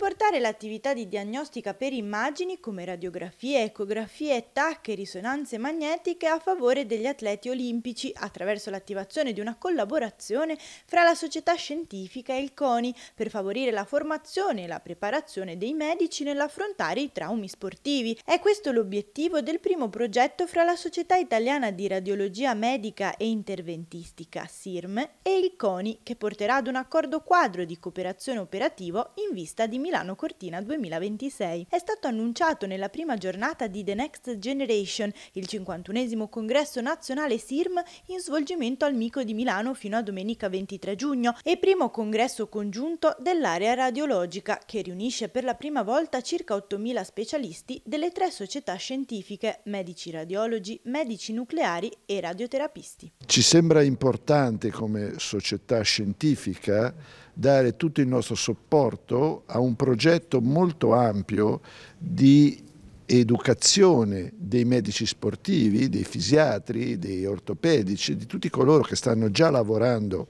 supportare l'attività di diagnostica per immagini come radiografie, ecografie, TAC e risonanze magnetiche a favore degli atleti olimpici attraverso l'attivazione di una collaborazione fra la società scientifica e il CONI per favorire la formazione e la preparazione dei medici nell'affrontare i traumi sportivi. È questo l'obiettivo del primo progetto fra la Società Italiana di Radiologia Medica e Interventistica SIRM e il CONI che porterà ad un accordo quadro di cooperazione operativo in vista di Milano Cortina 2026. È stato annunciato nella prima giornata di The Next Generation, il 51 congresso nazionale SIRM in svolgimento al Mico di Milano fino a domenica 23 giugno e primo congresso congiunto dell'area radiologica che riunisce per la prima volta circa 8.000 specialisti delle tre società scientifiche, medici radiologi, medici nucleari e radioterapisti. Ci sembra importante come società scientifica dare tutto il nostro supporto a un progetto molto ampio di educazione dei medici sportivi, dei fisiatri, dei ortopedici, di tutti coloro che stanno già lavorando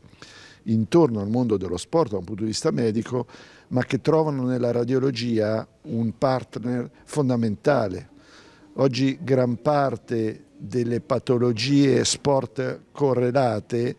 intorno al mondo dello sport da un punto di vista medico, ma che trovano nella radiologia un partner fondamentale. Oggi gran parte delle patologie sport correlate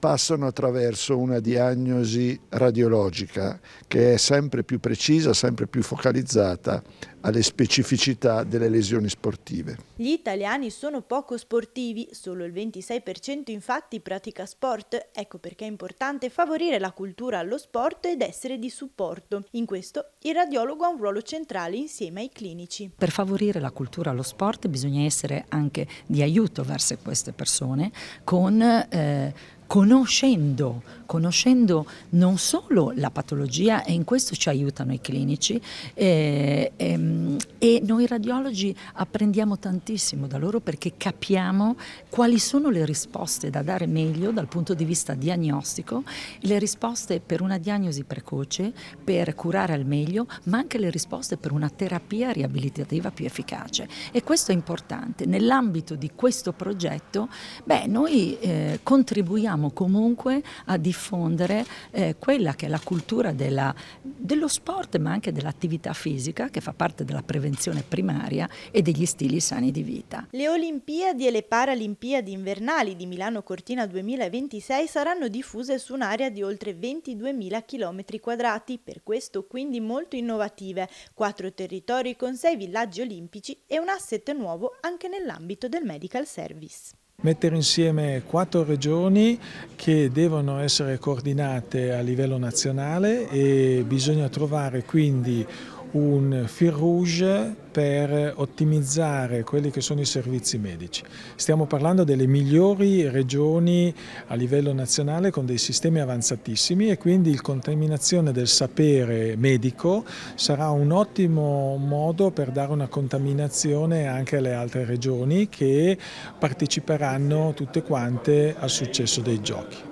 passano attraverso una diagnosi radiologica che è sempre più precisa, sempre più focalizzata alle specificità delle lesioni sportive. Gli italiani sono poco sportivi, solo il 26% infatti pratica sport, ecco perché è importante favorire la cultura allo sport ed essere di supporto. In questo il radiologo ha un ruolo centrale insieme ai clinici. Per favorire la cultura allo sport bisogna essere anche di aiuto verso queste persone con eh, conoscendo, conoscendo non solo la patologia e in questo ci aiutano i clinici eh, ehm, e noi radiologi apprendiamo tantissimo da loro perché capiamo quali sono le risposte da dare meglio dal punto di vista diagnostico, le risposte per una diagnosi precoce, per curare al meglio, ma anche le risposte per una terapia riabilitativa più efficace e questo è importante. Nell'ambito di questo progetto beh, noi eh, contribuiamo riusciamo comunque a diffondere eh, quella che è la cultura della, dello sport ma anche dell'attività fisica che fa parte della prevenzione primaria e degli stili sani di vita. Le Olimpiadi e le Paralimpiadi invernali di Milano Cortina 2026 saranno diffuse su un'area di oltre 22.000 km quadrati, per questo quindi molto innovative, quattro territori con sei villaggi olimpici e un asset nuovo anche nell'ambito del medical service mettere insieme quattro regioni che devono essere coordinate a livello nazionale e bisogna trovare quindi un fil rouge per ottimizzare quelli che sono i servizi medici. Stiamo parlando delle migliori regioni a livello nazionale con dei sistemi avanzatissimi e quindi il contaminazione del sapere medico sarà un ottimo modo per dare una contaminazione anche alle altre regioni che parteciperanno tutte quante al successo dei giochi.